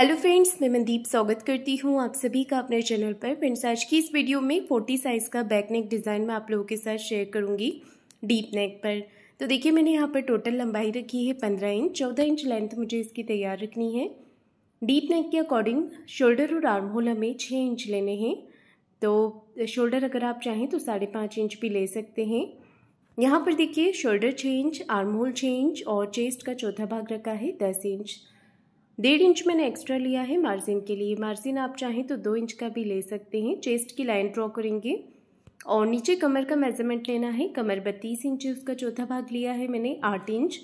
hello friends मैं मनदीप स्वागत करती हूँ आप सभी का अपने चैनल पर फ्रेंड्स आज की इस वीडियो में फोर्टी साइज़ का बैक नेक डिज़ाइन मैं आप लोगों के साथ शेयर करूंगी डीप नेक पर तो देखिए मैंने यहाँ पर टोटल लंबाई रखी है पंद्रह इंच चौदह इंच लेंथ मुझे इसकी तैयार रखनी है डीप नेक के अकॉर्डिंग शोल्डर और आर्म होल हमें छः इंच लेने हैं तो शोल्डर अगर आप चाहें तो साढ़े पाँच इंच भी ले सकते हैं यहाँ पर देखिए शोल्डर छः इंच आर्म होल छः इंच और चेस्ट का चौथा भाग रखा है दस इंच डेढ़ इंच मैंने एक्स्ट्रा लिया है मार्जिन के लिए मार्जिन आप चाहें तो दो इंच का भी ले सकते हैं चेस्ट की लाइन ड्रॉ करेंगे और नीचे कमर का मेजरमेंट लेना है कमर बत्तीस इंच उसका चौथा भाग लिया है मैंने आठ इंच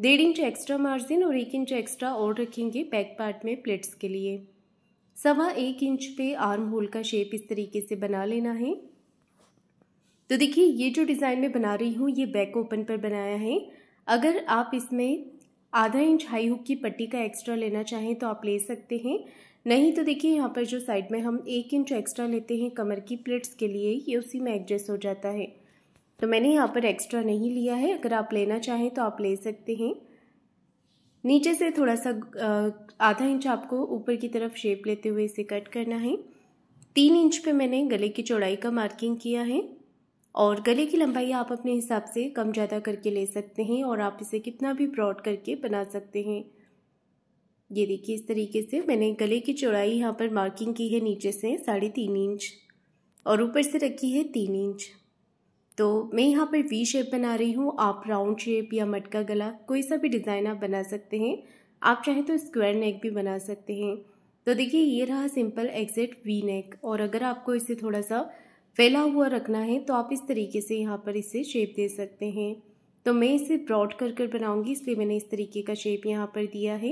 डेढ़ इंच एक्स्ट्रा मार्जिन और एक इंच एक्स्ट्रा और रखेंगे बैक पार्ट में प्लेट्स के लिए सवा एक इंच पे आर्म होल का शेप इस तरीके से बना लेना है तो देखिए ये जो डिज़ाइन मैं बना रही हूँ ये बैक ओपन पर बनाया है अगर आप इसमें आधा इंच हाई हुक की पट्टी का एक्स्ट्रा लेना चाहें तो आप ले सकते हैं नहीं तो देखिए यहाँ पर जो साइड में हम एक इंच एक्स्ट्रा लेते हैं कमर की प्लेट्स के लिए ये उसी में एडजस्ट हो जाता है तो मैंने यहाँ पर एक्स्ट्रा नहीं लिया है अगर आप लेना चाहें तो आप ले सकते हैं नीचे से थोड़ा सा आधा इंच आपको ऊपर की तरफ शेप लेते हुए इसे कट करना है तीन इंच पे मैंने गले की चौड़ाई का मार्किंग किया है और गले की लंबाई आप अपने हिसाब से कम ज़्यादा करके ले सकते हैं और आप इसे कितना भी ब्रॉड करके बना सकते हैं ये देखिए इस तरीके से मैंने गले की चौड़ाई यहाँ पर मार्किंग की है नीचे से साढ़े तीन इंच और ऊपर से रखी है तीन इंच तो मैं यहाँ पर वी शेप बना रही हूँ आप राउंड शेप या मटका गला कोई सा भी डिज़ाइन आप बना सकते हैं आप चाहें तो स्क्वायर नेक भी बना सकते हैं तो देखिए ये रहा सिंपल एग्जैक्ट वी नेक और अगर आपको इसे थोड़ा सा फैला हुआ रखना है तो आप इस तरीके से यहाँ पर इसे शेप दे सकते हैं तो मैं इसे ब्रॉड कर कर बनाऊँगी इसलिए मैंने इस तरीके का शेप यहाँ पर दिया है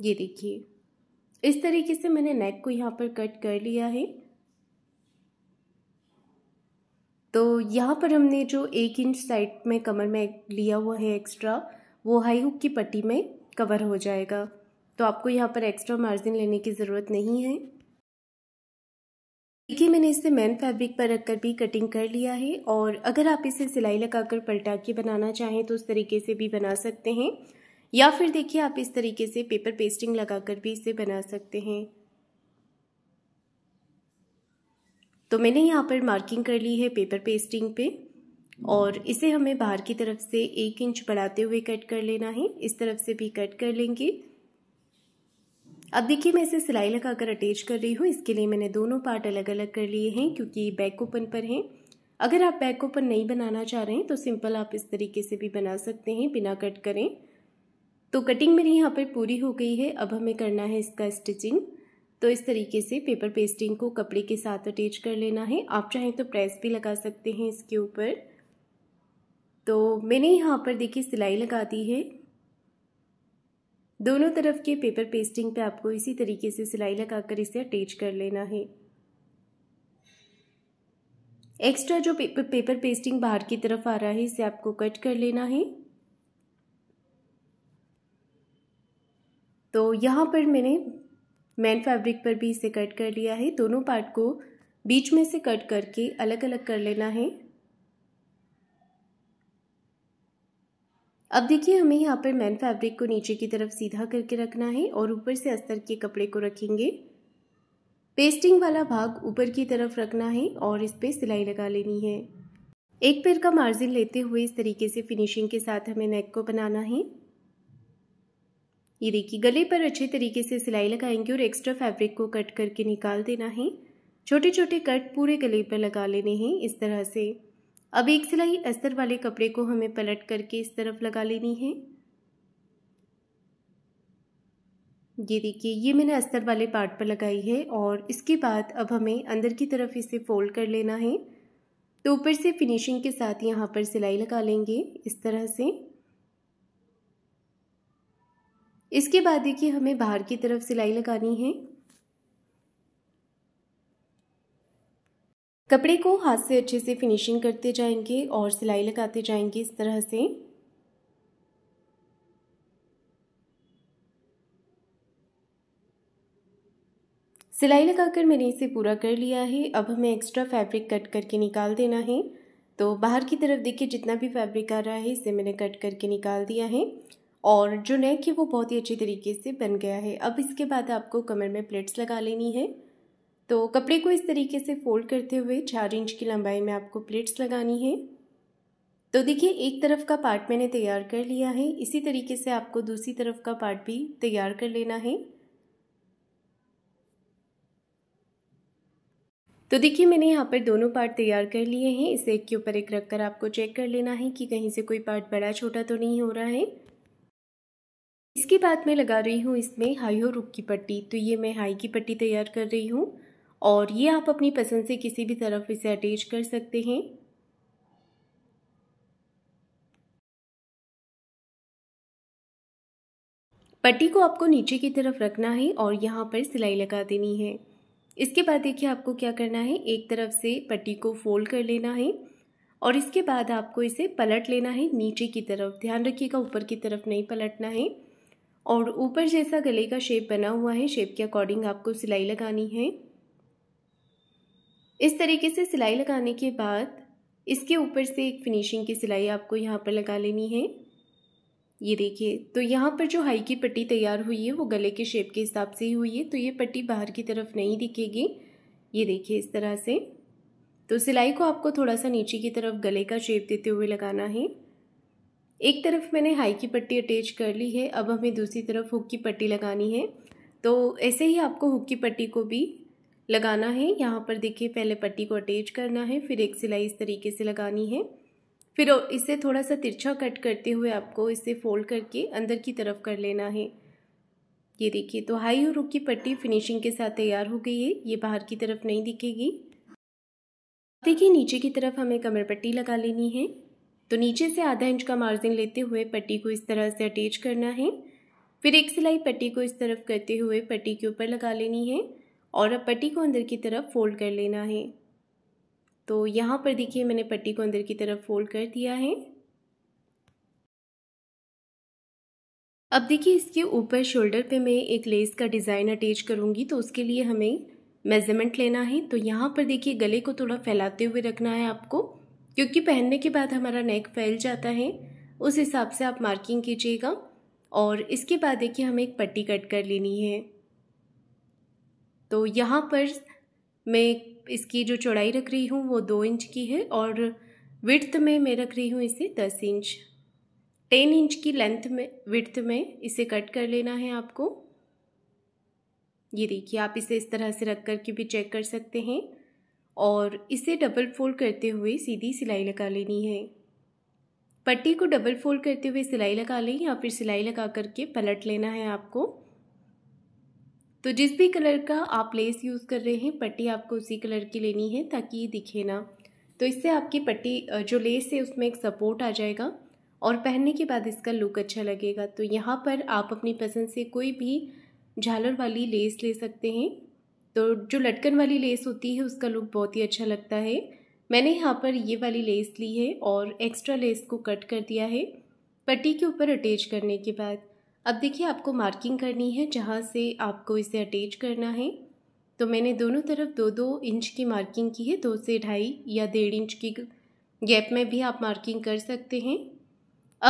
ये देखिए इस तरीके से मैंने नेक को यहाँ पर कट कर लिया है तो यहाँ पर हमने जो एक इंच साइड में कमर में लिया हुआ है एक्स्ट्रा वो हाई हुक की पट्टी में कवर हो जाएगा तो आपको यहाँ पर एक्स्ट्रा मार्जिन लेने की ज़रूरत नहीं है देखिए मैंने इसे मैन फैब्रिक पर रखकर भी कटिंग कर लिया है और अगर आप इसे सिलाई लगाकर पलटा के बनाना चाहें तो उस तरीके से भी बना सकते हैं या फिर देखिए आप इस तरीके से पेपर पेस्टिंग लगाकर भी इसे बना सकते हैं तो मैंने यहाँ पर मार्किंग कर ली है पेपर पेस्टिंग पे और इसे हमें बाहर की तरफ से एक इंच बढ़ाते हुए कट कर लेना है इस तरफ से भी कट कर लेंगे अब देखिए मैं इसे सिलाई लगाकर अटैच कर रही हूँ इसके लिए मैंने दोनों पार्ट अलग अलग कर लिए हैं क्योंकि बैक ओपन पर हैं अगर आप बैक ओपन नहीं बनाना चाह रहे हैं तो सिंपल आप इस तरीके से भी बना सकते हैं बिना कट करें तो कटिंग मेरी यहाँ पर पूरी हो गई है अब हमें करना है इसका स्टिचिंग तो इस तरीके से पेपर पेस्टिंग को कपड़े के साथ अटैच कर लेना है आप चाहें तो प्रेस भी लगा सकते हैं इसके ऊपर तो मैंने यहाँ पर देखिए सिलाई लगा दी है दोनों तरफ के पेपर पेस्टिंग पे आपको इसी तरीके से सिलाई लगाकर इसे अटैच कर लेना है एक्स्ट्रा जो पेपर पेपर पेस्टिंग बाहर की तरफ आ रहा है इसे आपको कट कर लेना है तो यहाँ पर मैंने मैन फैब्रिक पर भी इसे कट कर लिया है दोनों पार्ट को बीच में से कट करके अलग अलग कर लेना है अब देखिए हमें यहाँ पर मैन फैब्रिक को नीचे की तरफ सीधा करके रखना है और ऊपर से अस्तर के कपड़े को रखेंगे पेस्टिंग वाला भाग ऊपर की तरफ रखना है और इस पर सिलाई लगा लेनी है एक पैर का मार्जिन लेते हुए इस तरीके से फिनिशिंग के साथ हमें नेक को बनाना है ये देखिए गले पर अच्छे तरीके से सिलाई लगाएंगे और एक्स्ट्रा फैब्रिक को कट करके निकाल देना है छोटे छोटे कट पूरे गले पर लगा लेने हैं इस तरह से अब एक सिलाई अस्तर वाले कपड़े को हमें पलट करके इस तरफ लगा लेनी है ये देखिए ये मैंने अस्तर वाले पार्ट पर लगाई है और इसके बाद अब हमें अंदर की तरफ इसे फोल्ड कर लेना है तो ऊपर से फिनिशिंग के साथ यहाँ पर सिलाई लगा लेंगे इस तरह से इसके बाद देखिए हमें बाहर की तरफ सिलाई लगानी है कपड़े को हाथ से अच्छे से फिनिशिंग करते जाएंगे और सिलाई लगाते जाएंगे इस तरह से सिलाई लगाकर मैंने इसे पूरा कर लिया है अब हमें एक्स्ट्रा फैब्रिक कट करके निकाल देना है तो बाहर की तरफ देखिए जितना भी फैब्रिक आ रहा है इसे मैंने कट करके निकाल दिया है और जो नेक है वो बहुत ही अच्छी तरीके से बन गया है अब इसके बाद आपको कमर में प्लेट्स लगा लेनी है तो कपड़े को इस तरीके से फोल्ड करते हुए चार इंच की लंबाई में आपको प्लेट्स लगानी है तो देखिए एक तरफ का पार्ट मैंने तैयार कर लिया है इसी तरीके से आपको दूसरी तरफ का पार्ट भी तैयार कर लेना है तो देखिए मैंने यहाँ पर दोनों पार्ट तैयार कर लिए हैं इसे एक के ऊपर एक रख कर आपको चेक कर लेना है कि कहीं से कोई पार्ट बड़ा छोटा तो नहीं हो रहा है इसके बाद मैं लगा रही हूँ इसमें हाई और रुक की पट्टी तो ये मैं हाई की पट्टी तैयार कर रही हूँ और ये आप अपनी पसंद से किसी भी तरफ इसे अटैच कर सकते हैं पट्टी को आपको नीचे की तरफ रखना है और यहाँ पर सिलाई लगा देनी है इसके बाद देखिए आपको क्या करना है एक तरफ से पट्टी को फोल्ड कर लेना है और इसके बाद आपको इसे पलट लेना है नीचे की तरफ ध्यान रखिएगा ऊपर की तरफ नहीं पलटना है और ऊपर जैसा गले का शेप बना हुआ है शेप के अकॉर्डिंग आपको सिलाई लगानी है इस तरीके से सिलाई लगाने के बाद इसके ऊपर से एक फिनिशिंग की सिलाई आपको यहाँ पर लगा लेनी है ये देखिए तो यहाँ पर जो हाई की पट्टी तैयार हुई है वो गले के शेप के हिसाब से ही हुई है तो ये पट्टी बाहर की तरफ नहीं दिखेगी ये देखिए इस तरह से तो सिलाई को आपको थोड़ा सा नीचे की तरफ गले का शेप देते हुए लगाना है एक तरफ मैंने हाई की पट्टी अटैच कर ली है अब हमें दूसरी तरफ हुक की पट्टी लगानी है तो ऐसे ही आपको हुक की पट्टी को भी लगाना है यहाँ पर देखिए पहले पट्टी को अटैच करना है फिर एक सिलाई इस तरीके से लगानी है फिर इसे थोड़ा सा तिरछा कट करते हुए आपको इसे फोल्ड करके अंदर की तरफ कर लेना है ये देखिए तो हाई और रुक की पट्टी फिनिशिंग के साथ तैयार हो गई है ये बाहर की तरफ नहीं दिखेगी देखिए नीचे की तरफ हमें कमर पट्टी लगा लेनी है तो नीचे से आधा इंच का मार्जिन लेते हुए पट्टी को इस तरह से अटैच करना है फिर एक सिलाई पट्टी को इस तरफ करते हुए पट्टी के ऊपर लगा लेनी है और अब पट्टी को अंदर की तरफ फोल्ड कर लेना है तो यहाँ पर देखिए मैंने पट्टी को अंदर की तरफ फोल्ड कर दिया है अब देखिए इसके ऊपर शोल्डर पे मैं एक लेस का डिज़ाइन अटैच करूँगी तो उसके लिए हमें मेज़रमेंट लेना है तो यहाँ पर देखिए गले को थोड़ा फैलाते हुए रखना है आपको क्योंकि पहनने के बाद हमारा नेक फैल जाता है उस हिसाब से आप मार्किंग कीजिएगा और इसके बाद देखिए हमें एक पट्टी कट कर लेनी है तो यहाँ पर मैं इसकी जो चौड़ाई रख रही हूँ वो दो इंच की है और विड्थ में मैं रख रही हूँ इसे दस इंच टेन इंच की लेंथ में विड्थ में इसे कट कर लेना है आपको ये देखिए आप इसे इस तरह से रख कर के भी चेक कर सकते हैं और इसे डबल फोल्ड करते हुए सीधी सिलाई लगा लेनी है पट्टी को डबल फोल्ड करते हुए सिलाई लगा लें या फिर सिलाई लगा करके पलट लेना है आपको तो जिस भी कलर का आप लेस यूज़ कर रहे हैं पट्टी आपको उसी कलर की लेनी है ताकि ये दिखे ना तो इससे आपकी पट्टी जो लेस है उसमें एक सपोर्ट आ जाएगा और पहनने के बाद इसका लुक अच्छा लगेगा तो यहाँ पर आप अपनी पसंद से कोई भी झालर वाली लेस ले सकते हैं तो जो लटकन वाली लेस होती है उसका लुक बहुत ही अच्छा लगता है मैंने यहाँ पर ये वाली लेस ली है और एक्स्ट्रा लेस को कट कर दिया है पट्टी के ऊपर अटैच करने के बाद अब देखिए आपको मार्किंग करनी है जहाँ से आपको इसे अटैच करना है तो मैंने दोनों तरफ दो दो इंच की मार्किंग की है दो से ढाई या डेढ़ इंच की गैप में भी आप मार्किंग कर सकते हैं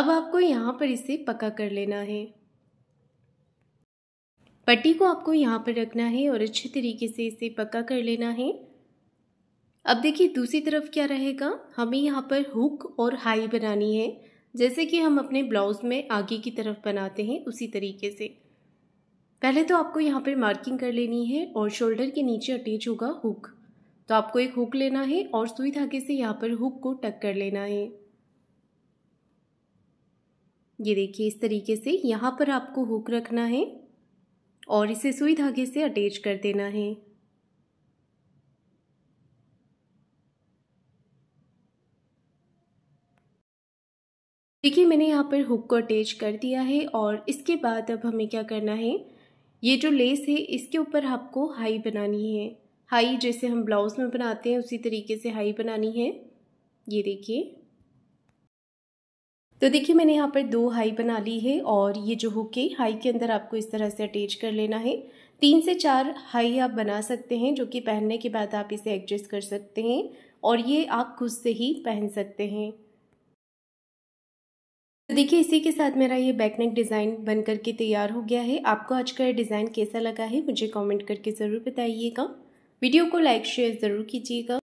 अब आपको यहाँ पर इसे पका कर लेना है पट्टी को आपको यहाँ पर रखना है और अच्छे तरीके से इसे पका कर लेना है अब देखिए दूसरी तरफ क्या रहेगा हमें यहाँ पर हुक और हाई बनानी है जैसे कि हम अपने ब्लाउज़ में आगे की तरफ बनाते हैं उसी तरीके से पहले तो आपको यहाँ पर मार्किंग कर लेनी है और शोल्डर के नीचे अटैच होगा हुक तो आपको एक हुक लेना है और सुई धागे से यहाँ पर हुक को टक कर लेना है ये देखिए इस तरीके से यहाँ पर आपको हुक रखना है और इसे सुई धागे से अटैच कर देना है देखिए मैंने यहाँ पर हुक को अटैच कर दिया है और इसके बाद अब हमें क्या करना है ये जो लेस है इसके ऊपर आपको हाई बनानी है हाई जैसे हम ब्लाउज़ में बनाते हैं उसी तरीके से हाई बनानी है ये देखिए तो देखिए मैंने यहाँ पर दो हाई बना ली है और ये जो हुक है हाई के अंदर आपको इस तरह से अटैच कर लेना है तीन से चार हाई आप बना सकते हैं जो कि पहनने के बाद आप इसे एडजस्ट कर सकते हैं और ये आप खुद से ही पहन सकते हैं तो देखिए इसी के साथ मेरा ये बैकनेक डिज़ाइन बन करके तैयार हो गया है आपको आज का ये डिज़ाइन कैसा लगा है मुझे कमेंट करके ज़रूर बताइएगा वीडियो को लाइक शेयर ज़रूर कीजिएगा